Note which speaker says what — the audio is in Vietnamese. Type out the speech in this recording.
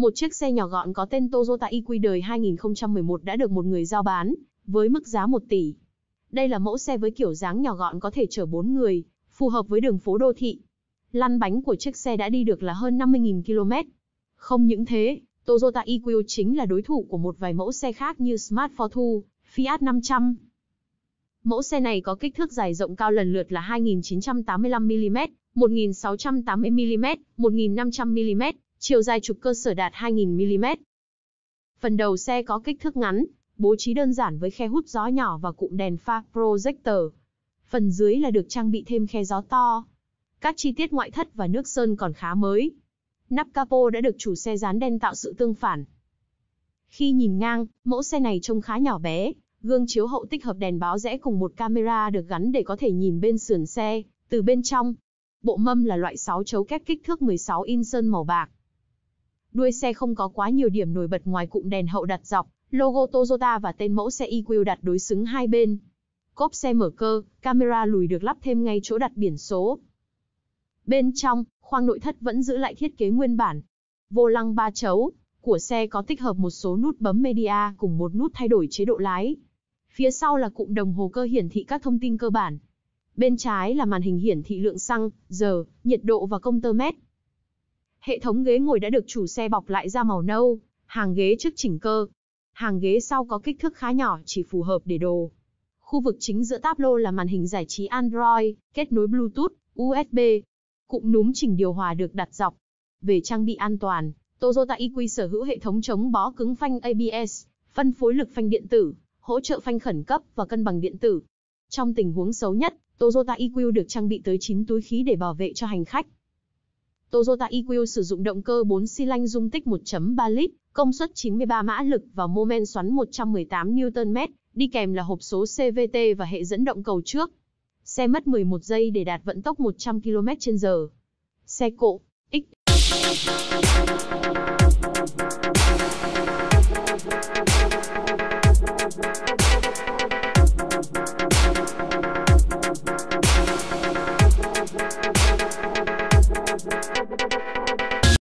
Speaker 1: Một chiếc xe nhỏ gọn có tên Toyota IQ e đời 2011 đã được một người giao bán, với mức giá 1 tỷ. Đây là mẫu xe với kiểu dáng nhỏ gọn có thể chở 4 người, phù hợp với đường phố đô thị. Lăn bánh của chiếc xe đã đi được là hơn 50.000 km. Không những thế, Toyota IQ e chính là đối thủ của một vài mẫu xe khác như Smart Fortwo, Fiat 500. Mẫu xe này có kích thước dài rộng cao lần lượt là 2.985 mm, 1.680 mm, 1.500 mm chiều dài trục cơ sở đạt 2.000mm. Phần đầu xe có kích thước ngắn, bố trí đơn giản với khe hút gió nhỏ và cụm đèn pha projector. Phần dưới là được trang bị thêm khe gió to. Các chi tiết ngoại thất và nước sơn còn khá mới. Nắp capo đã được chủ xe dán đen tạo sự tương phản. Khi nhìn ngang, mẫu xe này trông khá nhỏ bé, gương chiếu hậu tích hợp đèn báo rẽ cùng một camera được gắn để có thể nhìn bên sườn xe, từ bên trong. Bộ mâm là loại 6 chấu kép kích thước 16 in sơn màu bạc. Đuôi xe không có quá nhiều điểm nổi bật ngoài cụm đèn hậu đặt dọc, logo Toyota và tên mẫu xe EQ đặt đối xứng hai bên. Cốp xe mở cơ, camera lùi được lắp thêm ngay chỗ đặt biển số. Bên trong, khoang nội thất vẫn giữ lại thiết kế nguyên bản. Vô lăng ba chấu của xe có tích hợp một số nút bấm media cùng một nút thay đổi chế độ lái. Phía sau là cụm đồng hồ cơ hiển thị các thông tin cơ bản. Bên trái là màn hình hiển thị lượng xăng, giờ, nhiệt độ và công tơ mét. Hệ thống ghế ngồi đã được chủ xe bọc lại ra màu nâu, hàng ghế trước chỉnh cơ. Hàng ghế sau có kích thước khá nhỏ chỉ phù hợp để đồ. Khu vực chính giữa táp lô là màn hình giải trí Android, kết nối Bluetooth, USB. Cụm núm chỉnh điều hòa được đặt dọc. Về trang bị an toàn, Toyota EQ sở hữu hệ thống chống bó cứng phanh ABS, phân phối lực phanh điện tử, hỗ trợ phanh khẩn cấp và cân bằng điện tử. Trong tình huống xấu nhất, Toyota EQ được trang bị tới 9 túi khí để bảo vệ cho hành khách. Toyota IQ sử dụng động cơ 4 xi lanh dung tích 1.3 lít, công suất 93 mã lực và mô men xoắn 118 Nm, đi kèm là hộp số CVT và hệ dẫn động cầu trước. Xe mất 11 giây để đạt vận tốc 100 km/h. Xe cộ X